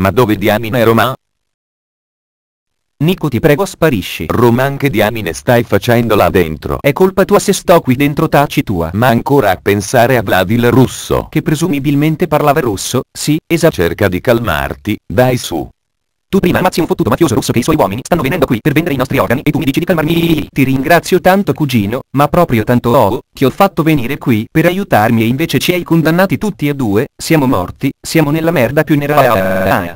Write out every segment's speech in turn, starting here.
Ma dove diamine è Roma? Nico ti prego sparisci. Roma anche diamine stai facendo là dentro? È colpa tua se sto qui dentro taci tua. Ma ancora a pensare a Vlad il russo. Che presumibilmente parlava russo, sì, esa. Cerca di calmarti, dai su. Tu prima ammazzi un fottuto mafioso russo che i suoi uomini stanno venendo qui per vendere i nostri organi e tu mi dici di calmarmi. Ti ringrazio tanto cugino, ma proprio tanto oh, ti ho fatto venire qui per aiutarmi e invece ci hai condannati tutti e due, siamo morti, siamo nella merda più nera.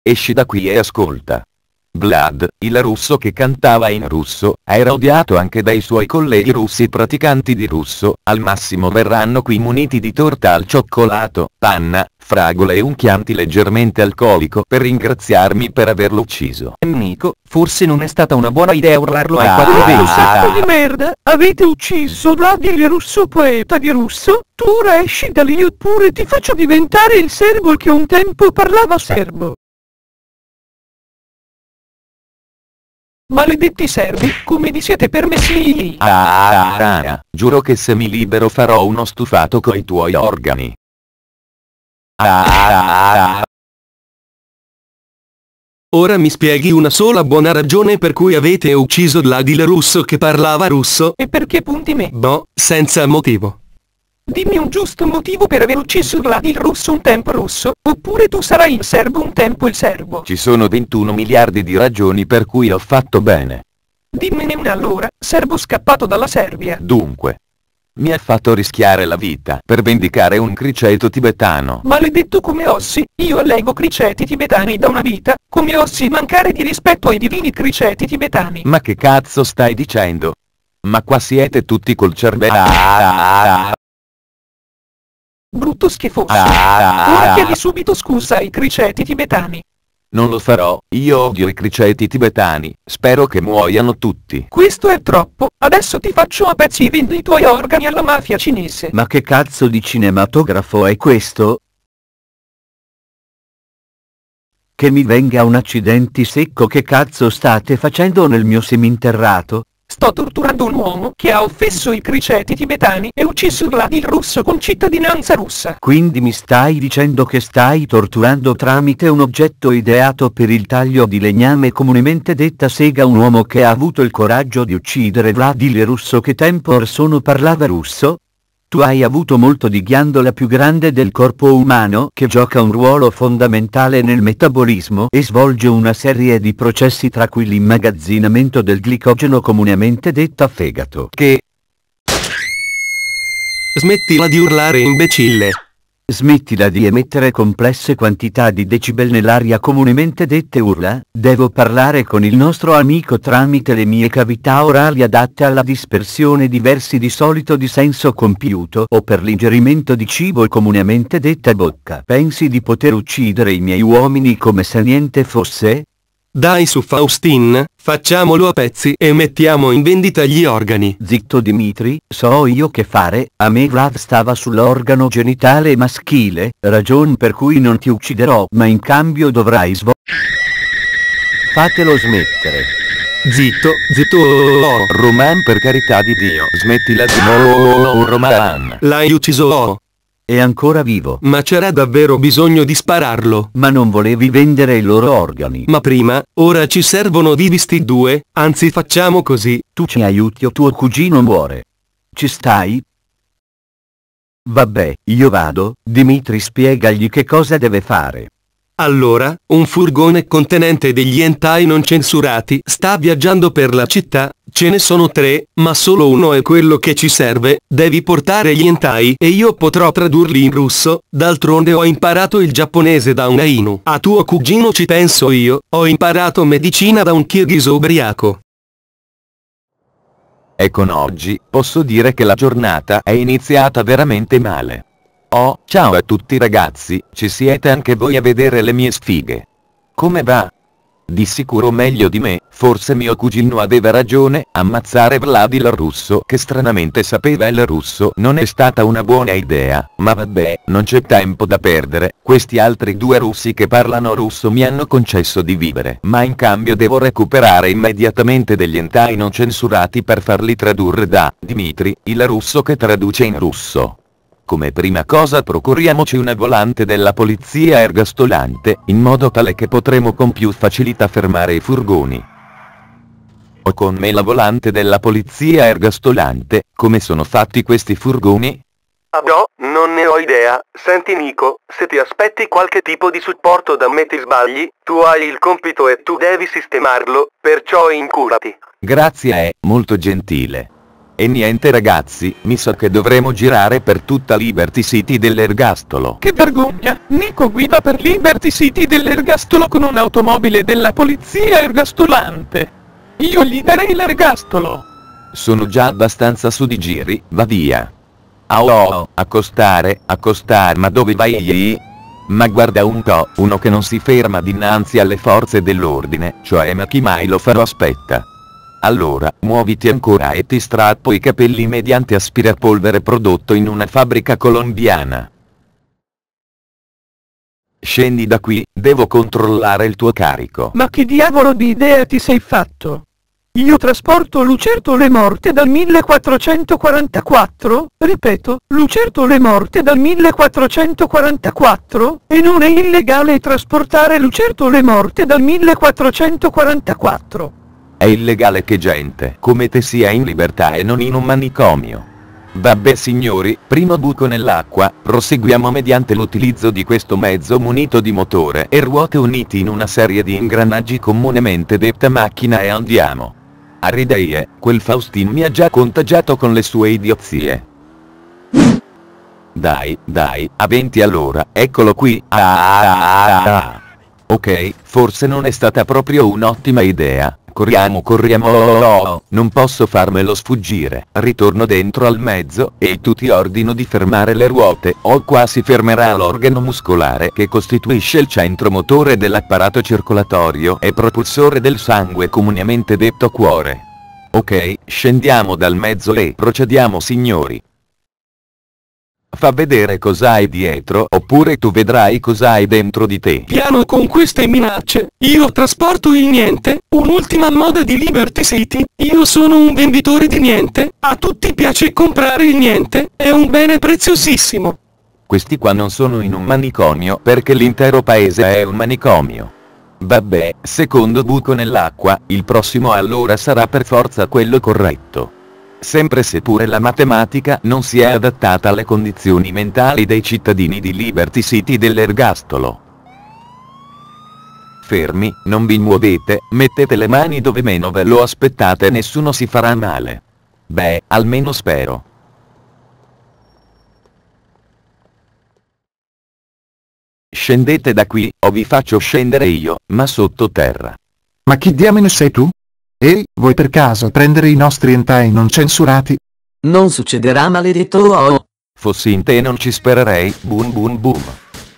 Esci da qui e ascolta. Vlad, il russo che cantava in russo, era odiato anche dai suoi colleghi russi praticanti di russo, al massimo verranno qui muniti di torta al cioccolato, panna, fragole e un chianti leggermente alcolico per ringraziarmi per averlo ucciso. Nico, forse non è stata una buona idea urlarlo ai ah, quattro ah, sacco ah. di merda, avete ucciso Vlad il russo poeta di russo? Tu ora esci da lì oppure ti faccio diventare il serbo che un tempo parlava serbo. Maledetti servi, come vi siete permessi lì? Ah, ah, ah, rana, ah, ah, ah. giuro che se mi libero farò uno stufato coi tuoi organi. Ah, ah, ah, Ora mi spieghi una sola buona ragione per cui avete ucciso Vladil russo che parlava russo? E perché punti me? Boh, senza motivo. Dimmi un giusto motivo per aver ucciso Vlad il russo un tempo russo, oppure tu sarai il serbo un tempo il serbo. Ci sono 21 miliardi di ragioni per cui ho fatto bene. Dimmene una allora, serbo scappato dalla Serbia. Dunque. Mi ha fatto rischiare la vita per vendicare un criceto tibetano. Maledetto come Ossi, io allego criceti tibetani da una vita, come Ossi mancare di rispetto ai divini criceti tibetani. Ma che cazzo stai dicendo? Ma qua siete tutti col cervello. Brutto schifoso. Ah, ah, ah, ah, Ora ah, chiedi subito scusa ai criceti tibetani. Non lo farò, io odio i criceti tibetani, spero che muoiano tutti. Questo è troppo, adesso ti faccio a pezzi vendo i tuoi organi alla mafia cinese. Ma che cazzo di cinematografo è questo? Che mi venga un accidenti secco che cazzo state facendo nel mio seminterrato? Sto torturando un uomo che ha offeso i criceti tibetani e ucciso Vladimir russo con cittadinanza russa. Quindi mi stai dicendo che stai torturando tramite un oggetto ideato per il taglio di legname comunemente detta sega un uomo che ha avuto il coraggio di uccidere Vladimir russo che tempo or sono parlava russo? tu hai avuto molto di ghiandola più grande del corpo umano che gioca un ruolo fondamentale nel metabolismo e svolge una serie di processi tra cui l'immagazzinamento del glicogeno comunemente detta fegato che... Smettila di urlare imbecille! Smettila di emettere complesse quantità di decibel nell'aria comunemente dette urla, devo parlare con il nostro amico tramite le mie cavità orali adatte alla dispersione di versi di solito di senso compiuto o per l'ingerimento di cibo comunemente detta bocca. Pensi di poter uccidere i miei uomini come se niente fosse? Dai su Faustin, facciamolo a pezzi e mettiamo in vendita gli organi. Zitto Dimitri, so io che fare, a me Rav stava sull'organo genitale maschile, ragion per cui non ti ucciderò, ma in cambio dovrai svo... Fatelo smettere. Zitto, zitto. Oh, oh, oh, oh. Roman per carità di Dio, smettila di no, Roman. L'hai ucciso. È ancora vivo. Ma c'era davvero bisogno di spararlo. Ma non volevi vendere i loro organi. Ma prima, ora ci servono divisti due, anzi facciamo così. Tu ci aiuti o tuo cugino muore. Ci stai? Vabbè, io vado, Dimitri spiegagli che cosa deve fare. Allora, un furgone contenente degli hentai non censurati sta viaggiando per la città, ce ne sono tre, ma solo uno è quello che ci serve, devi portare gli hentai e io potrò tradurli in russo, d'altronde ho imparato il giapponese da un Ainu. A tuo cugino ci penso io, ho imparato medicina da un kirghiso ubriaco. E con oggi, posso dire che la giornata è iniziata veramente male. Oh, ciao a tutti ragazzi, ci siete anche voi a vedere le mie sfighe. Come va? Di sicuro meglio di me, forse mio cugino aveva ragione, ammazzare Vlad il russo che stranamente sapeva il russo non è stata una buona idea, ma vabbè, non c'è tempo da perdere, questi altri due russi che parlano russo mi hanno concesso di vivere, ma in cambio devo recuperare immediatamente degli entai non censurati per farli tradurre da Dimitri, il russo che traduce in russo. Come prima cosa procuriamoci una volante della polizia ergastolante, in modo tale che potremo con più facilità fermare i furgoni. Ho con me la volante della polizia ergastolante, come sono fatti questi furgoni? Ah no, non ne ho idea. Senti Nico, se ti aspetti qualche tipo di supporto da me ti sbagli, tu hai il compito e tu devi sistemarlo, perciò incurati. Grazie è molto gentile. E niente ragazzi, mi sa che dovremo girare per tutta Liberty City dell'ergastolo. Che vergogna! Nico guida per Liberty City dell'ergastolo con un'automobile della polizia ergastolante. Io gli darei l'ergastolo. Sono già abbastanza su di giri, va via. Ah oh, oh accostare, accostare, ma dove vai? Gli? Ma guarda un po', uno che non si ferma dinanzi alle forze dell'ordine, cioè ma chi mai lo farò aspetta. Allora, muoviti ancora e ti strappo i capelli mediante aspirapolvere prodotto in una fabbrica colombiana. Scendi da qui, devo controllare il tuo carico. Ma che diavolo di idea ti sei fatto? Io trasporto lucertole morte dal 1444, ripeto, lucertole morte dal 1444, e non è illegale trasportare lucertole morte dal 1444. È illegale che gente come te sia in libertà e non in un manicomio. Vabbè signori, primo buco nell'acqua, proseguiamo mediante l'utilizzo di questo mezzo munito di motore e ruote uniti in una serie di ingranaggi comunemente detta macchina e andiamo. A quel Faustin mi ha già contagiato con le sue idiozie. Dai, dai, a 20 all'ora, eccolo qui. Ah, ah, ah, ah, ah. Ok, forse non è stata proprio un'ottima idea. Corriamo, corriamo, oh, oh, oh, oh. non posso farmelo sfuggire. Ritorno dentro al mezzo e tu ti ordino di fermare le ruote. O qua si fermerà l'organo muscolare che costituisce il centro motore dell'apparato circolatorio e propulsore del sangue comunemente detto cuore. Ok, scendiamo dal mezzo e procediamo signori. Fa vedere cos'hai dietro oppure tu vedrai cos'hai dentro di te. Piano con queste minacce, io trasporto il niente, un'ultima moda di Liberty City, io sono un venditore di niente, a tutti piace comprare il niente, è un bene preziosissimo. Questi qua non sono in un manicomio perché l'intero paese è un manicomio. Vabbè, secondo buco nell'acqua, il prossimo allora sarà per forza quello corretto sempre seppure la matematica non si è adattata alle condizioni mentali dei cittadini di Liberty City dell'ergastolo. Fermi, non vi muovete, mettete le mani dove meno ve lo aspettate e nessuno si farà male. Beh, almeno spero. Scendete da qui, o vi faccio scendere io, ma sottoterra. Ma chi diamine sei tu? Ehi, vuoi per caso prendere i nostri hentai non censurati? Non succederà maledetto oh. Fossi in te non ci spererei, boom boom boom.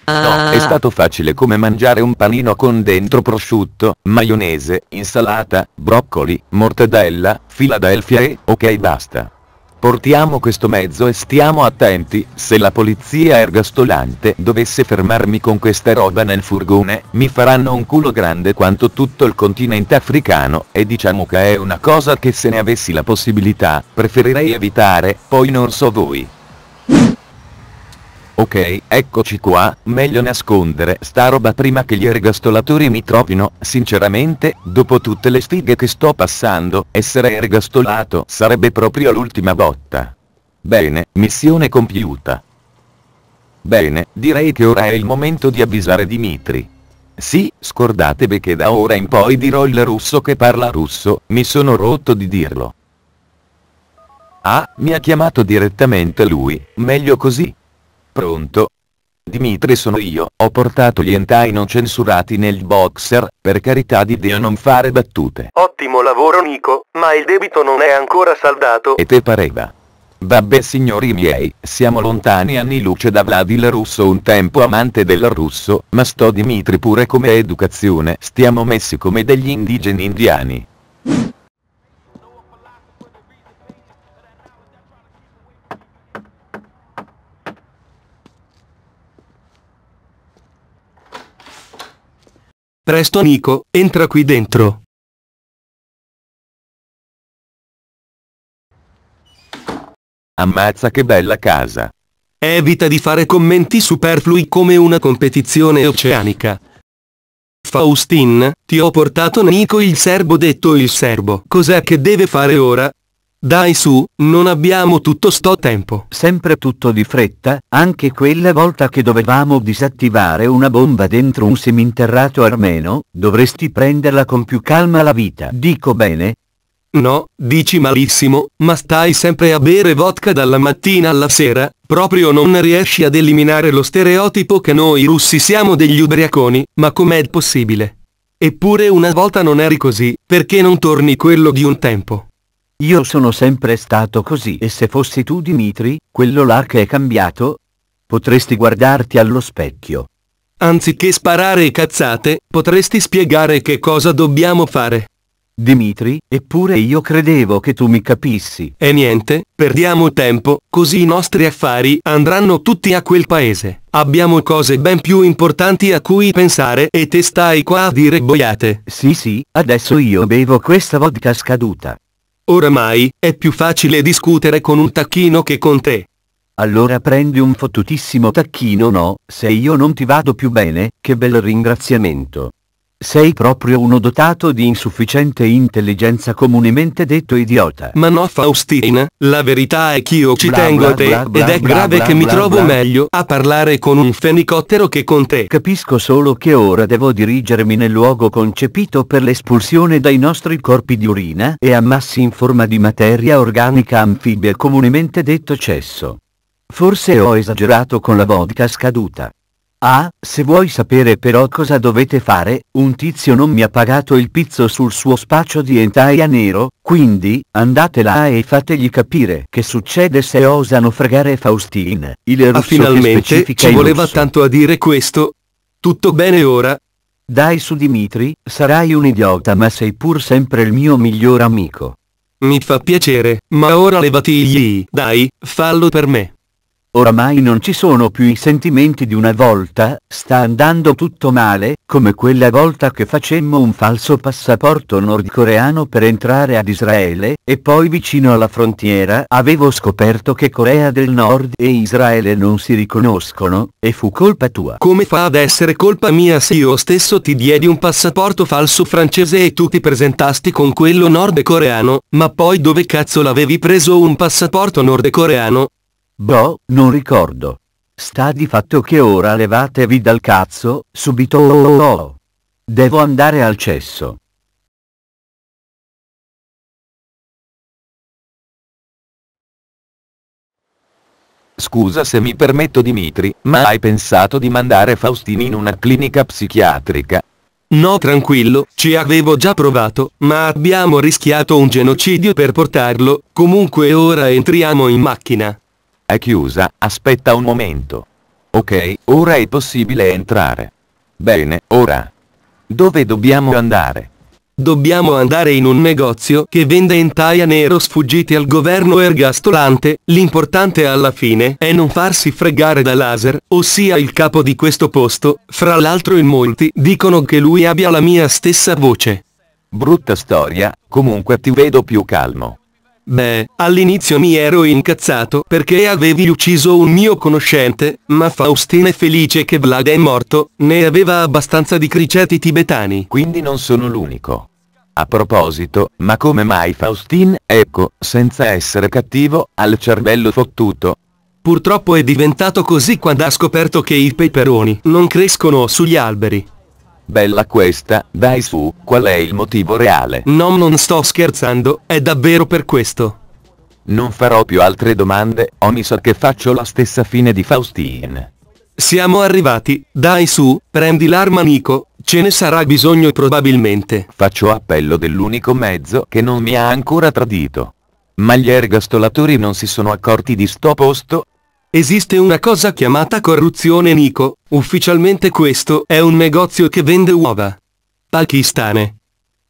No, ah. è stato facile come mangiare un panino con dentro prosciutto, maionese, insalata, broccoli, mortadella, filadelfia e ok basta. Portiamo questo mezzo e stiamo attenti, se la polizia ergastolante dovesse fermarmi con questa roba nel furgone, mi faranno un culo grande quanto tutto il continente africano, e diciamo che è una cosa che se ne avessi la possibilità, preferirei evitare, poi non so voi. Ok, eccoci qua, meglio nascondere sta roba prima che gli ergastolatori mi trovino, sinceramente, dopo tutte le sfighe che sto passando, essere ergastolato sarebbe proprio l'ultima botta. Bene, missione compiuta. Bene, direi che ora è il momento di avvisare Dimitri. Sì, scordatevi che da ora in poi dirò il russo che parla russo, mi sono rotto di dirlo. Ah, mi ha chiamato direttamente lui, meglio così. Pronto? Dimitri sono io, ho portato gli entai non censurati nel boxer, per carità di Dio non fare battute. Ottimo lavoro Nico, ma il debito non è ancora saldato. E te pareva? Vabbè signori miei, siamo lontani anni luce da Vladil Russo un tempo amante del russo, ma sto Dimitri pure come educazione, stiamo messi come degli indigeni indiani. Presto amico, entra qui dentro. Ammazza che bella casa. Evita di fare commenti superflui come una competizione oceanica. Faustin, ti ho portato Nico il serbo detto il serbo. Cos'è che deve fare ora? Dai su, non abbiamo tutto sto tempo. Sempre tutto di fretta, anche quella volta che dovevamo disattivare una bomba dentro un seminterrato armeno, dovresti prenderla con più calma la vita. Dico bene? No, dici malissimo, ma stai sempre a bere vodka dalla mattina alla sera, proprio non riesci ad eliminare lo stereotipo che noi russi siamo degli ubriaconi, ma com'è possibile? Eppure una volta non eri così, perché non torni quello di un tempo? Io sono sempre stato così e se fossi tu Dimitri, quello là che è cambiato, potresti guardarti allo specchio. Anziché sparare cazzate, potresti spiegare che cosa dobbiamo fare. Dimitri, eppure io credevo che tu mi capissi. E niente, perdiamo tempo, così i nostri affari andranno tutti a quel paese. Abbiamo cose ben più importanti a cui pensare e te stai qua a dire boiate. Sì sì, adesso io bevo questa vodka scaduta. Oramai, è più facile discutere con un tacchino che con te. Allora prendi un fottutissimo tacchino no, se io non ti vado più bene, che bel ringraziamento. Sei proprio uno dotato di insufficiente intelligenza comunemente detto idiota. Ma no Faustina, la verità è che io ci bla, tengo bla, a te bla, ed è grave che mi trovo meglio a parlare con un fenicottero che con te. Capisco solo che ora devo dirigermi nel luogo concepito per l'espulsione dai nostri corpi di urina e ammassi in forma di materia organica anfibia comunemente detto cesso. Forse ho esagerato con la vodka scaduta. Ah, se vuoi sapere però cosa dovete fare, un tizio non mi ha pagato il pizzo sul suo spaccio di entaia nero, quindi, andate là e fategli capire che succede se osano fregare Faustin, il ah, russo ah, finalmente, ci voleva russo. tanto a dire questo. Tutto bene ora? Dai su Dimitri, sarai un idiota ma sei pur sempre il mio miglior amico. Mi fa piacere, ma ora levati levatigli, dai, fallo per me. Oramai non ci sono più i sentimenti di una volta, sta andando tutto male, come quella volta che facemmo un falso passaporto nordcoreano per entrare ad Israele, e poi vicino alla frontiera avevo scoperto che Corea del Nord e Israele non si riconoscono, e fu colpa tua. Come fa ad essere colpa mia se io stesso ti diedi un passaporto falso francese e tu ti presentasti con quello nordcoreano, ma poi dove cazzo l'avevi preso un passaporto nordcoreano? Boh, non ricordo. Sta di fatto che ora levatevi dal cazzo, subito oh oh oh. Devo andare al cesso. Scusa se mi permetto Dimitri, ma hai pensato di mandare Faustini in una clinica psichiatrica? No tranquillo, ci avevo già provato, ma abbiamo rischiato un genocidio per portarlo, comunque ora entriamo in macchina. È chiusa, aspetta un momento. Ok, ora è possibile entrare. Bene, ora. Dove dobbiamo andare? Dobbiamo andare in un negozio che vende entaia nero sfuggiti al governo ergastolante, l'importante alla fine è non farsi fregare da laser, ossia il capo di questo posto, fra l'altro in molti dicono che lui abbia la mia stessa voce. Brutta storia, comunque ti vedo più calmo. Beh, all'inizio mi ero incazzato perché avevi ucciso un mio conoscente, ma Faustin è felice che Vlad è morto, ne aveva abbastanza di criceti tibetani. Quindi non sono l'unico. A proposito, ma come mai Faustin, ecco, senza essere cattivo, ha il cervello fottuto? Purtroppo è diventato così quando ha scoperto che i peperoni non crescono sugli alberi. Bella questa, dai su, qual è il motivo reale? No, non sto scherzando, è davvero per questo. Non farò più altre domande, o mi sa che faccio la stessa fine di Faustine. Siamo arrivati, dai su, prendi l'arma Nico, ce ne sarà bisogno probabilmente. Faccio appello dell'unico mezzo che non mi ha ancora tradito. Ma gli ergastolatori non si sono accorti di sto posto, Esiste una cosa chiamata corruzione Nico, ufficialmente questo è un negozio che vende uova. Pakistane.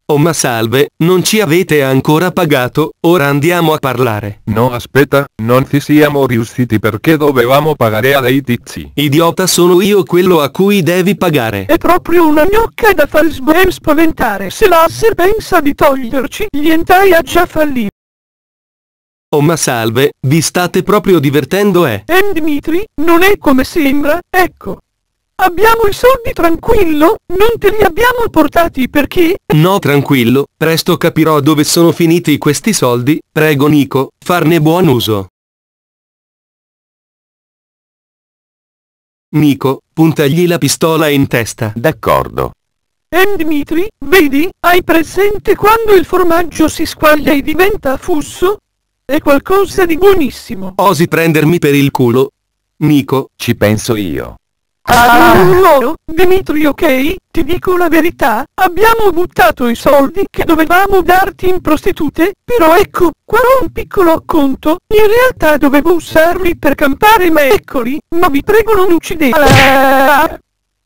Oh ma salve, non ci avete ancora pagato, ora andiamo a parlare. No aspetta, non ci siamo riusciti perché dovevamo pagare a dei tizi. Idiota sono io quello a cui devi pagare. È proprio una gnocca da far sbem spaventare. Se la pensa di toglierci, gli entai ha già fallito. Oh ma salve, vi state proprio divertendo eh? Eh Dimitri, non è come sembra, ecco. Abbiamo i soldi tranquillo, non te li abbiamo portati perché... No tranquillo, presto capirò dove sono finiti questi soldi, prego Nico, farne buon uso. Nico, puntagli la pistola in testa. D'accordo. E Dimitri, vedi, hai presente quando il formaggio si squaglia e diventa fusso? È qualcosa di buonissimo. Osi prendermi per il culo? Nico, ci penso io. Ah, Dimitri, ok? Ti dico la verità, abbiamo buttato i soldi che dovevamo darti in prostitute, però ecco, qua ho un piccolo acconto, in realtà dovevo usarli per campare ma eccoli, ma vi prego non uccidetela.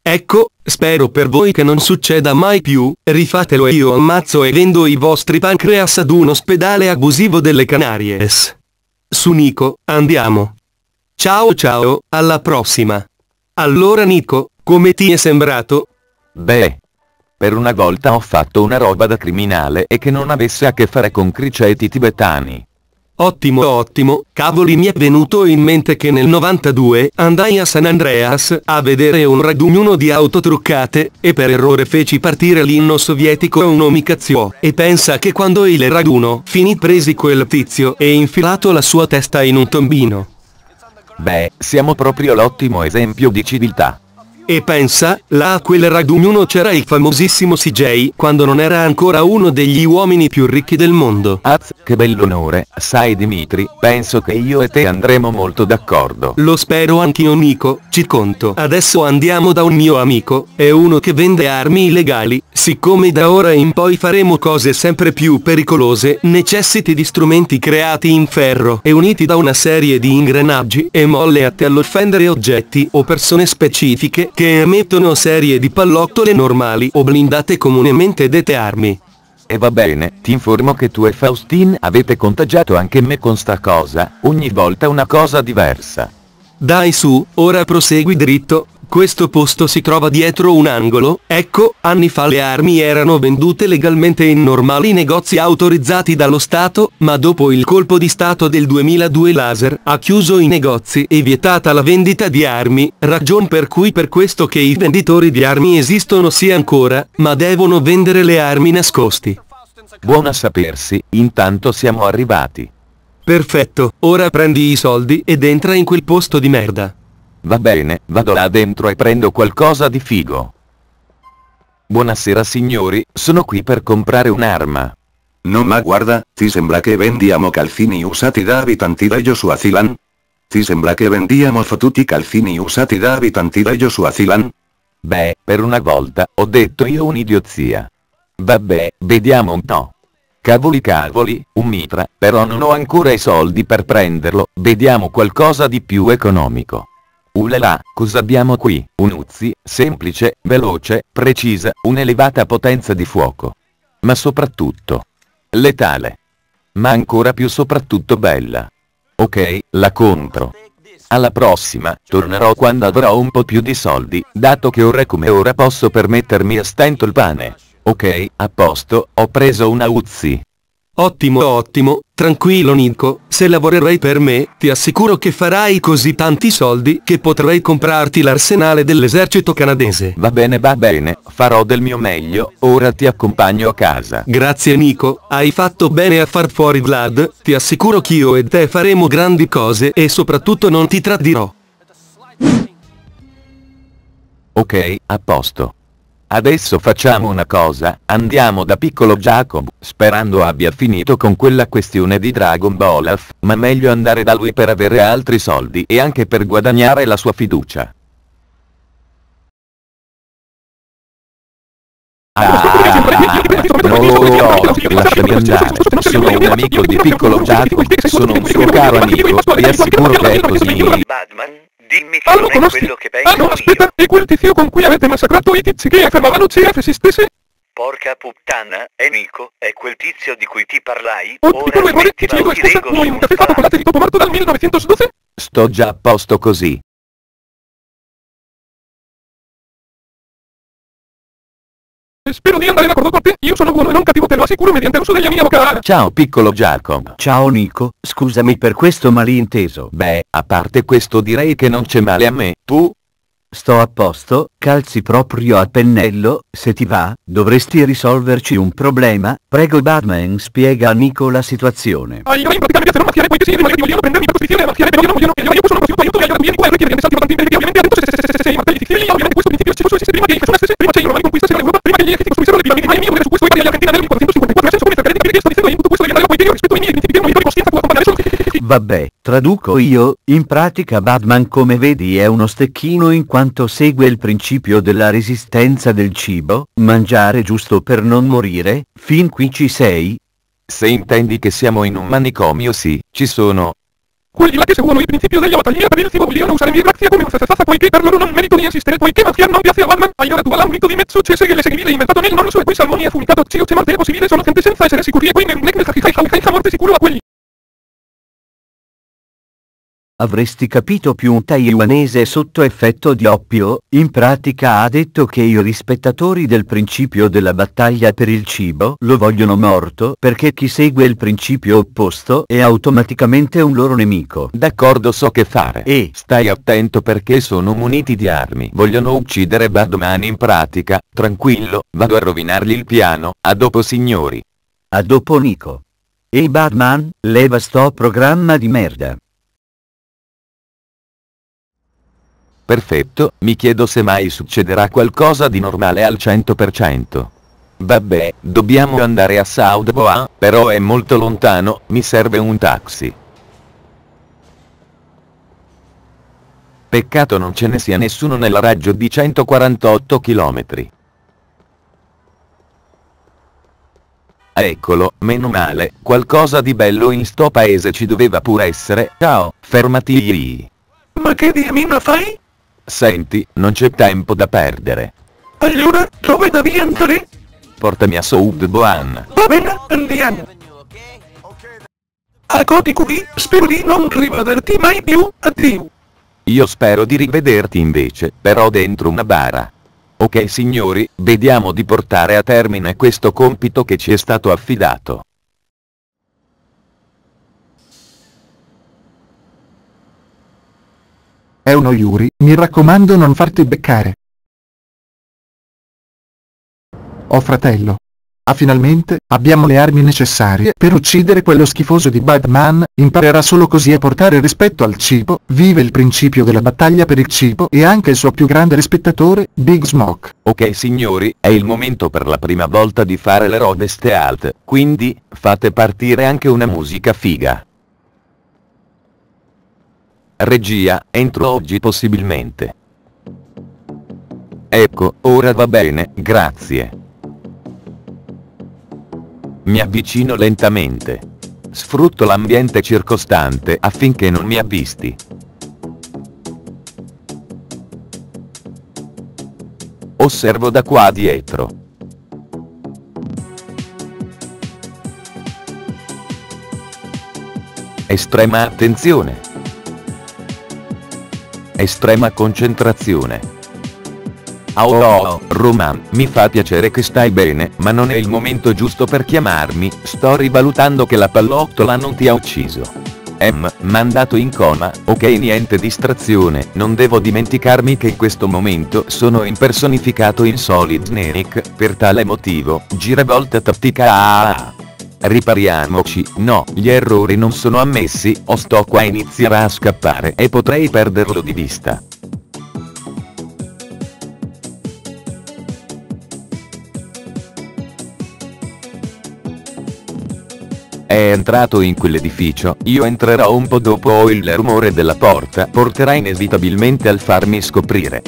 Ecco, Spero per voi che non succeda mai più, rifatelo e io ammazzo e vendo i vostri pancreas ad un ospedale abusivo delle Canaries. Su Nico, andiamo. Ciao ciao, alla prossima. Allora Nico, come ti è sembrato? Beh, per una volta ho fatto una roba da criminale e che non avesse a che fare con criceti tibetani. Ottimo ottimo, cavoli mi è venuto in mente che nel 92 andai a San Andreas a vedere un raduno di auto truccate e per errore feci partire l'inno sovietico a un omicazio e pensa che quando il raduno finì presi quel tizio e infilato la sua testa in un tombino. Beh, siamo proprio l'ottimo esempio di civiltà. E pensa, là a quel raduno c'era il famosissimo CJ, quando non era ancora uno degli uomini più ricchi del mondo. Ah, che bell'onore, sai Dimitri, penso che io e te andremo molto d'accordo. Lo spero anch'io Nico, ci conto. Adesso andiamo da un mio amico, è uno che vende armi illegali, siccome da ora in poi faremo cose sempre più pericolose, necessiti di strumenti creati in ferro e uniti da una serie di ingranaggi e molle atte all'offendere oggetti o persone specifiche che emettono serie di pallottole normali o blindate comunemente dette armi. E va bene, ti informo che tu e Faustin avete contagiato anche me con sta cosa, ogni volta una cosa diversa. Dai su, ora prosegui dritto, questo posto si trova dietro un angolo, ecco, anni fa le armi erano vendute legalmente in normali negozi autorizzati dallo Stato, ma dopo il colpo di Stato del 2002 Laser ha chiuso i negozi e vietata la vendita di armi, ragion per cui per questo che i venditori di armi esistono sì ancora, ma devono vendere le armi nascosti. Buona a sapersi, intanto siamo arrivati. Perfetto, ora prendi i soldi ed entra in quel posto di merda. Va bene, vado là dentro e prendo qualcosa di figo. Buonasera signori, sono qui per comprare un'arma. No ma guarda, ti sembra che vendiamo calzini usati da abitanti da Yosuazilan? Ti sembra che vendiamo fottuti calzini usati da abitanti da Yosuazilan? Beh, per una volta, ho detto io un'idiozia. Vabbè, vediamo un po'. Cavoli cavoli, un mitra, però non ho ancora i soldi per prenderlo, vediamo qualcosa di più economico. Ulala, cosa abbiamo qui? Un Uzi, semplice, veloce, precisa, un'elevata potenza di fuoco. Ma soprattutto, letale. Ma ancora più soprattutto bella. Ok, la compro. Alla prossima, tornerò quando avrò un po' più di soldi, dato che ora come ora posso permettermi a stento il pane. Ok, a posto, ho preso una Uzi. Ottimo ottimo, tranquillo Nico, se lavorerai per me, ti assicuro che farai così tanti soldi che potrei comprarti l'arsenale dell'esercito canadese. Va bene va bene, farò del mio meglio, ora ti accompagno a casa. Grazie Nico, hai fatto bene a far fuori Vlad, ti assicuro che io e te faremo grandi cose e soprattutto non ti tradirò. Ok, a posto. Adesso facciamo una cosa, andiamo da piccolo Jacob, sperando abbia finito con quella questione di Dragon Ball, ma meglio andare da lui per avere altri soldi e anche per guadagnare la sua fiducia. no, no, lasciami andare. Sono un amico di piccolo Giacomo, sono un suo caro amico, vi assicuro che è così. Batman, dimmi che non è quello che penso Ah no, aspetta, è quel tizio con cui avete massacrato i tizi che affermavano CF si stesse? Porca puttana, è Nico, è quel tizio di cui ti parlai. Oh, piccolo errore, ti chiedo scusa, vuoi un caffè fatto con latte di topo morto dal 1912? Sto già a posto così. Spero di andare d'accordo con te, io sono buono e non cattivo, te lo assicuro mediante l'uso della mia vocale. Ciao piccolo Giacomo. Ciao Nico, scusami per questo malinteso. Beh, a parte questo direi che non c'è male a me. Tu, Sto a posto, calzi proprio a pennello, se ti va, dovresti risolverci un problema, prego Batman spiega a Nico la situazione. Ah, Vabbè, traduco io, in pratica Batman come vedi è uno stecchino in quanto segue il principio della resistenza del cibo, mangiare giusto per non morire, fin qui ci sei? Se intendi che siamo in un manicomio sì, ci sono, quelli là che seguono il principio della battaglia per il cibo vogliono usare mia grazia come un sassa poiché per loro non merito di esistere poiché maschiar non piace a Batman allora tu alla un di mezzo cese cioè, che le seguibile inventato nel non uso e poi salmoni ha fumicato zio c'è morte possibile sono gente senza essere sicuri e poi nel un necnes a morte sicuro a quelli avresti capito più un taiwanese sotto effetto di oppio, in pratica ha detto che i rispettatori del principio della battaglia per il cibo lo vogliono morto perché chi segue il principio opposto è automaticamente un loro nemico. D'accordo so che fare e stai attento perché sono muniti di armi. Vogliono uccidere Badman in pratica, tranquillo, vado a rovinargli il piano, a dopo signori. A dopo Nico. Ehi hey Batman, leva sto programma di merda. perfetto, mi chiedo se mai succederà qualcosa di normale al 100%. Vabbè, dobbiamo andare a Southboa, però è molto lontano, mi serve un taxi. Peccato non ce ne sia nessuno nel raggio di 148 km. Eccolo, meno male, qualcosa di bello in sto paese ci doveva pur essere. Ciao, fermati. Ma che diamina fai? Senti, non c'è tempo da perdere. Allora, dove devi andare? Portami a South Boan. Va bene, andiamo. A Kotikuri, spero di non rivederti mai più, addio. Io spero di rivederti invece, però dentro una bara. Ok signori, vediamo di portare a termine questo compito che ci è stato affidato. È uno Yuri, mi raccomando non farti beccare. Oh fratello. Ah finalmente, abbiamo le armi necessarie per uccidere quello schifoso di Batman, imparerà solo così a portare rispetto al cibo, vive il principio della battaglia per il cibo e anche il suo più grande rispettatore, Big Smoke. Ok signori, è il momento per la prima volta di fare le robe stealth, quindi, fate partire anche una musica figa. Regia, entro oggi possibilmente. Ecco, ora va bene, grazie. Mi avvicino lentamente. Sfrutto l'ambiente circostante affinché non mi avvisti. Osservo da qua dietro. Estrema attenzione estrema concentrazione. Oh, oh, oh Roman, mi fa piacere che stai bene, ma non è il momento giusto per chiamarmi, sto rivalutando che la pallottola non ti ha ucciso. M, mandato in coma, ok niente distrazione, non devo dimenticarmi che in questo momento sono impersonificato in Solid Snake, per tale motivo, giravolta tattica AAA. Ah, ah, ah ripariamoci, no, gli errori non sono ammessi, o sto qua inizierà a scappare e potrei perderlo di vista. è entrato in quell'edificio, io entrerò un po' dopo o il rumore della porta porterà inevitabilmente al farmi scoprire.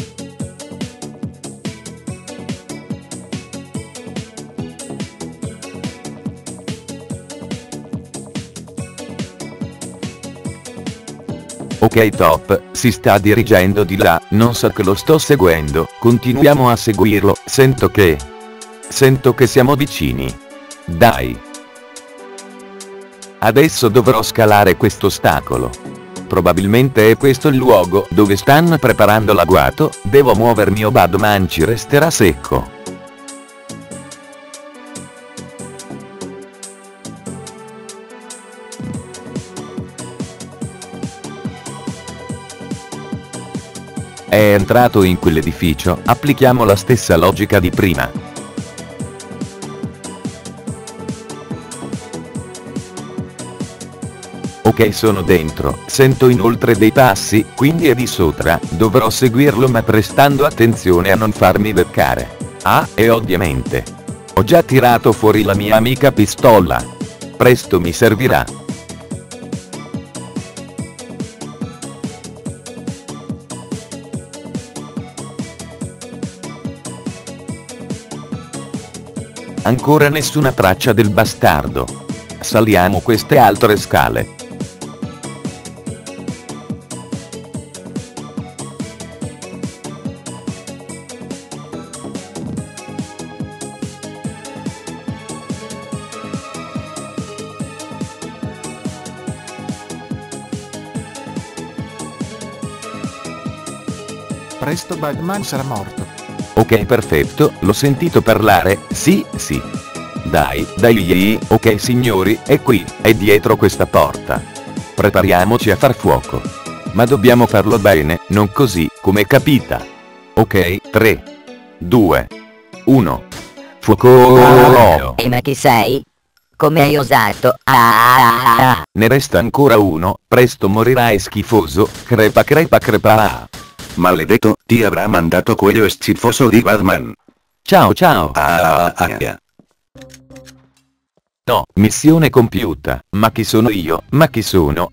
Ok top, si sta dirigendo di là, non so che lo sto seguendo, continuiamo a seguirlo, sento che... Sento che siamo vicini. Dai. Adesso dovrò scalare questo ostacolo. Probabilmente è questo il luogo dove stanno preparando l'agguato, devo muovermi o Badman ci resterà secco. è entrato in quell'edificio, applichiamo la stessa logica di prima. Ok sono dentro, sento inoltre dei passi, quindi è di sopra, dovrò seguirlo ma prestando attenzione a non farmi beccare. Ah, e ovviamente. Ho già tirato fuori la mia amica pistola. Presto mi servirà. Ancora nessuna traccia del bastardo. Saliamo queste altre scale. Presto Batman sarà morto. Ok perfetto, l'ho sentito parlare, sì, sì. Dai, dai, yee, ok signori, è qui, è dietro questa porta. Prepariamoci a far fuoco. Ma dobbiamo farlo bene, non così, come capita. Ok, 3, 2, 1. Fuoco! E eh, ma chi sei? Come hai osato? Ah, ah, ah, ah, ah. ne resta ancora uno, presto morirai schifoso, crepa crepa crepa. Maledetto, ti avrà mandato quello schifoso di Batman. Ciao ciao. Ah ah, ah, ah, ah, no, missione compiuta. Ma chi sono io? Ma chi sono?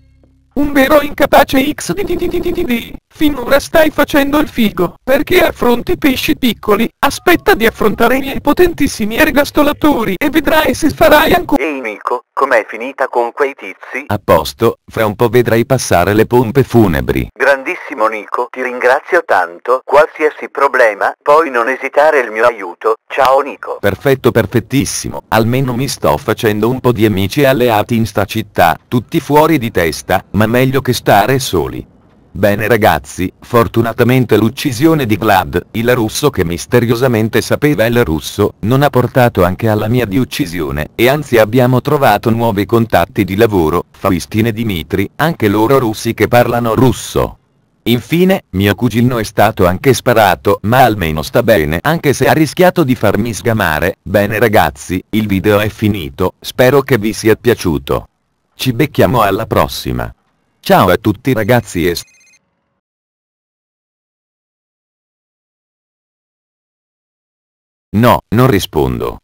Un vero incapace X di, di, di, di Finora stai facendo il figo, perché affronti pesci piccoli, aspetta di affrontare i miei potentissimi ergastolatori e vedrai se farai ancora... Ehi Nico, com'è finita con quei tizi? A posto, fra un po' vedrai passare le pompe funebri. Gran grandissimo Nico, ti ringrazio tanto, qualsiasi problema, puoi non esitare il mio aiuto, ciao Nico. Perfetto, perfettissimo, almeno mi sto facendo un po' di amici e alleati in sta città, tutti fuori di testa, ma meglio che stare soli. Bene ragazzi, fortunatamente l'uccisione di Vlad, il russo che misteriosamente sapeva il russo, non ha portato anche alla mia di uccisione, e anzi abbiamo trovato nuovi contatti di lavoro, Faustin e Dimitri, anche loro russi che parlano russo. Infine, mio cugino è stato anche sparato, ma almeno sta bene anche se ha rischiato di farmi sgamare. Bene ragazzi, il video è finito, spero che vi sia piaciuto. Ci becchiamo alla prossima. Ciao a tutti ragazzi e... No, non rispondo.